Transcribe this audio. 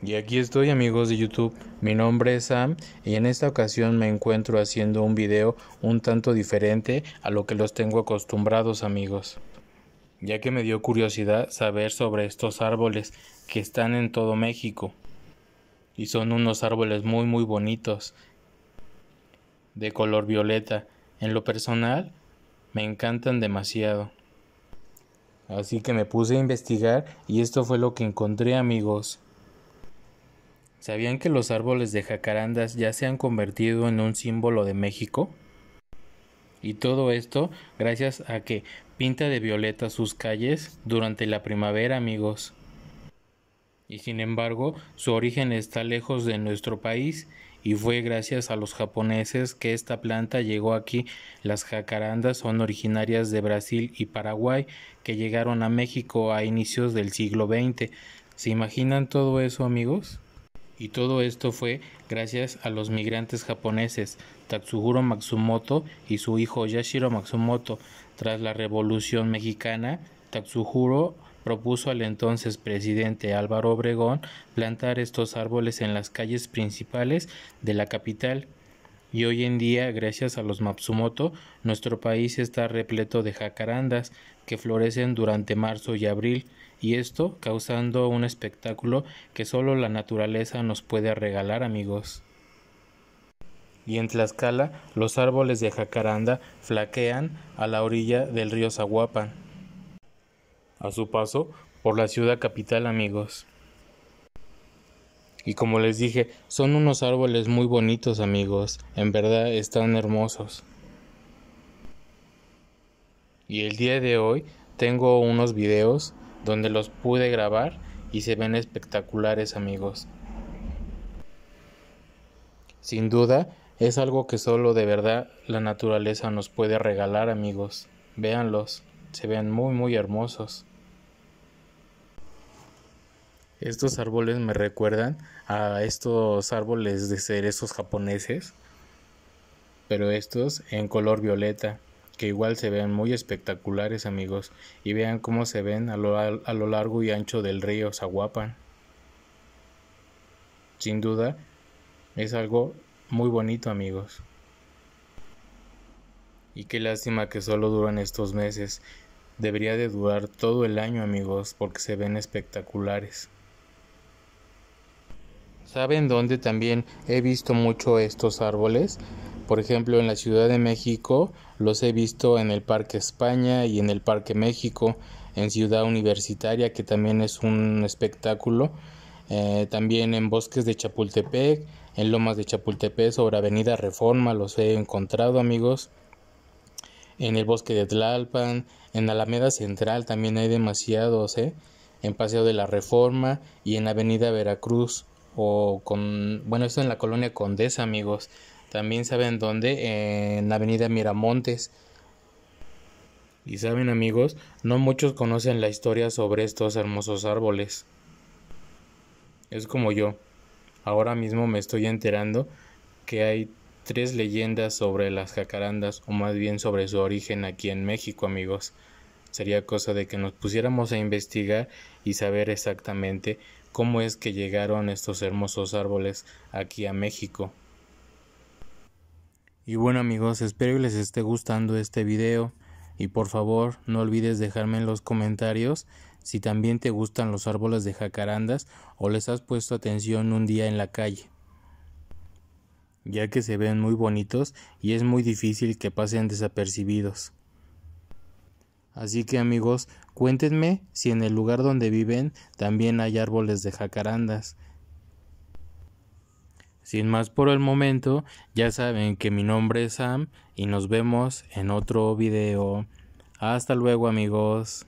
Y aquí estoy amigos de YouTube, mi nombre es Sam y en esta ocasión me encuentro haciendo un video un tanto diferente a lo que los tengo acostumbrados amigos, ya que me dio curiosidad saber sobre estos árboles que están en todo México y son unos árboles muy muy bonitos de color violeta, en lo personal me encantan demasiado. Así que me puse a investigar y esto fue lo que encontré amigos. ¿Sabían que los árboles de jacarandas ya se han convertido en un símbolo de México? Y todo esto gracias a que pinta de violeta sus calles durante la primavera, amigos. Y sin embargo, su origen está lejos de nuestro país y fue gracias a los japoneses que esta planta llegó aquí. Las jacarandas son originarias de Brasil y Paraguay que llegaron a México a inicios del siglo XX. ¿Se imaginan todo eso, amigos? y todo esto fue gracias a los migrantes japoneses Tatsuhiro Matsumoto y su hijo Yashiro Matsumoto. Tras la Revolución Mexicana, Tatsuhiro propuso al entonces presidente Álvaro Obregón plantar estos árboles en las calles principales de la capital. Y hoy en día, gracias a los Matsumoto, nuestro país está repleto de jacarandas que florecen durante marzo y abril y esto causando un espectáculo que solo la naturaleza nos puede regalar amigos. Y en Tlaxcala los árboles de jacaranda flaquean a la orilla del río Zaguapan. A su paso por la ciudad capital amigos. Y como les dije, son unos árboles muy bonitos amigos, en verdad están hermosos. Y el día de hoy tengo unos videos donde los pude grabar y se ven espectaculares amigos. Sin duda, es algo que solo de verdad la naturaleza nos puede regalar amigos. Véanlos, se ven muy muy hermosos. Estos árboles me recuerdan a estos árboles de cerezos japoneses, pero estos en color violeta que igual se vean muy espectaculares amigos y vean cómo se ven a lo, largo y ancho del río Zaguapan. Sin duda es algo muy bonito amigos. Y qué lástima que solo duran estos meses. Debería de durar todo el año amigos porque se ven espectaculares. ¿Saben dónde también he visto mucho estos árboles? Por ejemplo, en la Ciudad de México los he visto en el Parque España y en el Parque México, en Ciudad Universitaria, que también es un espectáculo. Eh, también en bosques de Chapultepec, en lomas de Chapultepec, sobre Avenida Reforma, los he encontrado amigos. En el bosque de Tlalpan, en Alameda Central también hay demasiados, ¿eh? en Paseo de la Reforma y en Avenida Veracruz o con, bueno, esto en la colonia Condesa, amigos. También saben dónde, en la avenida Miramontes. Y saben amigos, no muchos conocen la historia sobre estos hermosos árboles. Es como yo. Ahora mismo me estoy enterando que hay tres leyendas sobre las jacarandas, o más bien sobre su origen aquí en México, amigos. Sería cosa de que nos pusiéramos a investigar y saber exactamente cómo es que llegaron estos hermosos árboles aquí a México. Y bueno amigos, espero que les esté gustando este video y por favor no olvides dejarme en los comentarios si también te gustan los árboles de jacarandas o les has puesto atención un día en la calle ya que se ven muy bonitos y es muy difícil que pasen desapercibidos. Así que amigos, cuéntenme si en el lugar donde viven también hay árboles de jacarandas sin más por el momento, ya saben que mi nombre es Sam y nos vemos en otro video. Hasta luego amigos.